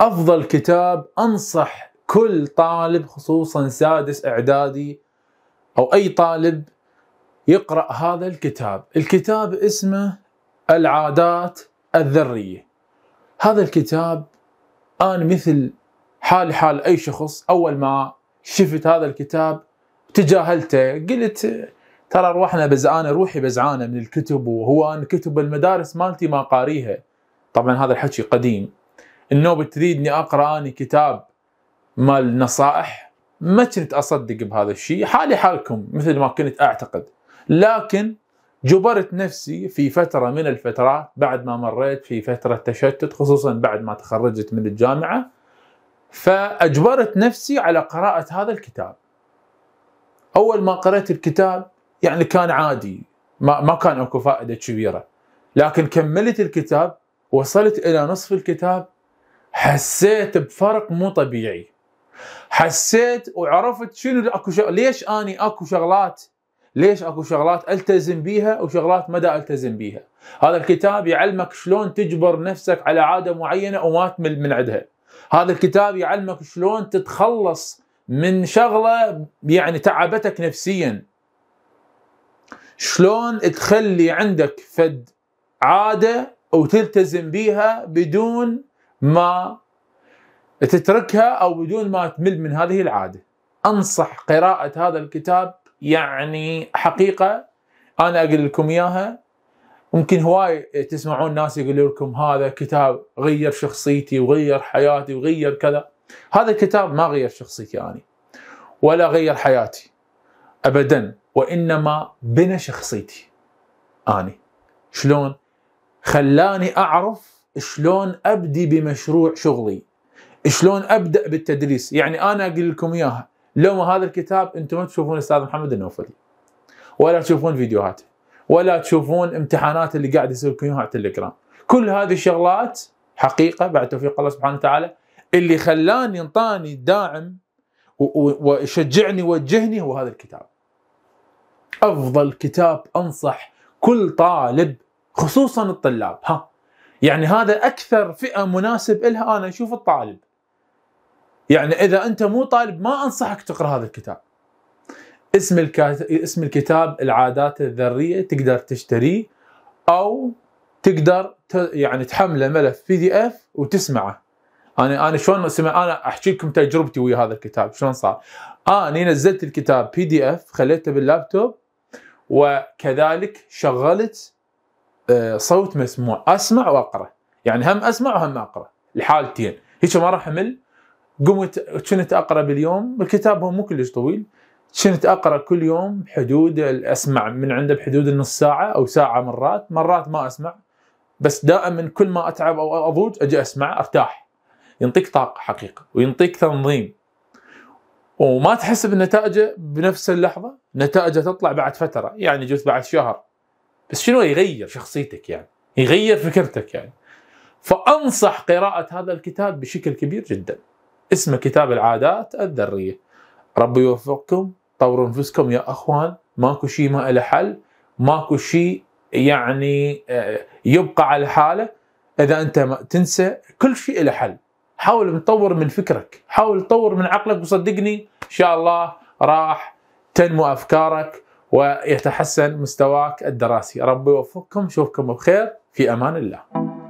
افضل كتاب انصح كل طالب خصوصا سادس اعدادي او اي طالب يقرا هذا الكتاب، الكتاب اسمه العادات الذريه. هذا الكتاب انا مثل حال حال اي شخص اول ما شفت هذا الكتاب تجاهلته قلت ترى روحنا بزعانه روحي بزعانه من الكتب وهو انا كتب المدارس مالتي ما قاريها. طبعا هذا الحكي قديم انه بتريدني اقرا اني كتاب مال نصائح ما كنت اصدق بهذا الشيء حالي حالكم مثل ما كنت اعتقد لكن جبرت نفسي في فتره من الفترات بعد ما مريت في فتره تشتت خصوصا بعد ما تخرجت من الجامعه فاجبرت نفسي على قراءه هذا الكتاب اول ما قرأت الكتاب يعني كان عادي ما ما كان اكو فائده كبيره لكن كملت الكتاب وصلت الى نصف الكتاب حسيت بفرق مو طبيعي حسيت وعرفت شنو اكو شغل ليش اني اكو شغلات ليش اكو شغلات التزم بيها وشغلات مدى التزم بيها هذا الكتاب يعلمك شلون تجبر نفسك على عاده معينه وما تمل من عندها هذا الكتاب يعلمك شلون تتخلص من شغله يعني تعبتك نفسيا شلون تخلي عندك فد عاده وتلتزم بيها بدون ما تتركها او بدون ما تمل من هذه العاده. انصح قراءه هذا الكتاب يعني حقيقه انا اقول لكم اياها ممكن هواي تسمعون ناس يقولوا لكم هذا كتاب غير شخصيتي وغير حياتي وغير كذا هذا الكتاب ما غير شخصيتي أنا يعني ولا غير حياتي أبدا وإنما بنى شخصيتي أنا شلون خلاني أعرف شلون ابدي بمشروع شغلي شلون ابدا بالتدريس يعني انا اقول لكم اياها لو ما هذا الكتاب انتم ما تشوفون الاستاذ محمد النوفلي ولا تشوفون فيديوهاته ولا تشوفون امتحانات اللي قاعد يسوي لكم اياها على التليجرام كل هذه الشغلات حقيقه بعد توفيق الله سبحانه وتعالى اللي خلاني انطاني داعم وشجعني ووجهني هو هذا الكتاب افضل كتاب انصح كل طالب خصوصا الطلاب ها يعني هذا اكثر فئه مناسب لها انا اشوف الطالب يعني اذا انت مو طالب ما انصحك تقرا هذا الكتاب اسم الكاتب اسم الكتاب العادات الذريه تقدر تشتريه او تقدر يعني تحمله ملف بي دي اف وتسمعه انا انا شلون سمع انا احكي لكم تجربتي ويا هذا الكتاب شلون صار آه، انا نزلت الكتاب بي دي اف خليته باللابتوب وكذلك شغلت آه، صوت مسموع اسمع واقرا يعني هم اسمع وهم اقرا الحالتين هيك ما راح امل قمت كنت اقرا باليوم الكتاب هو مو كلش طويل كنت اقرا كل يوم حدود اسمع من عنده بحدود النص ساعه او ساعه مرات مرات ما اسمع بس دائما كل ما اتعب او اضوج اجي اسمع ارتاح ينطيك طاقه حقيقه وينطيك تنظيم وما تحس بنتائجه بنفس اللحظه نتائجه تطلع بعد فتره يعني جوز بعد شهر بس شنو يغير شخصيتك يعني يغير فكرتك يعني فأنصح قراءة هذا الكتاب بشكل كبير جدا اسمه كتاب العادات الذرية ربي يوفقكم طوروا أنفسكم يا أخوان ماكو شيء ما له حل ماكو شيء يعني آه، يبقى على حاله إذا أنت ما تنسى كل شيء له حل حاول تطور من فكرك حاول تطور من عقلك وصدقني إن شاء الله راح تنمو أفكارك ويتحسن مستواك الدراسي ربي يوفقكم شوفكم بخير في أمان الله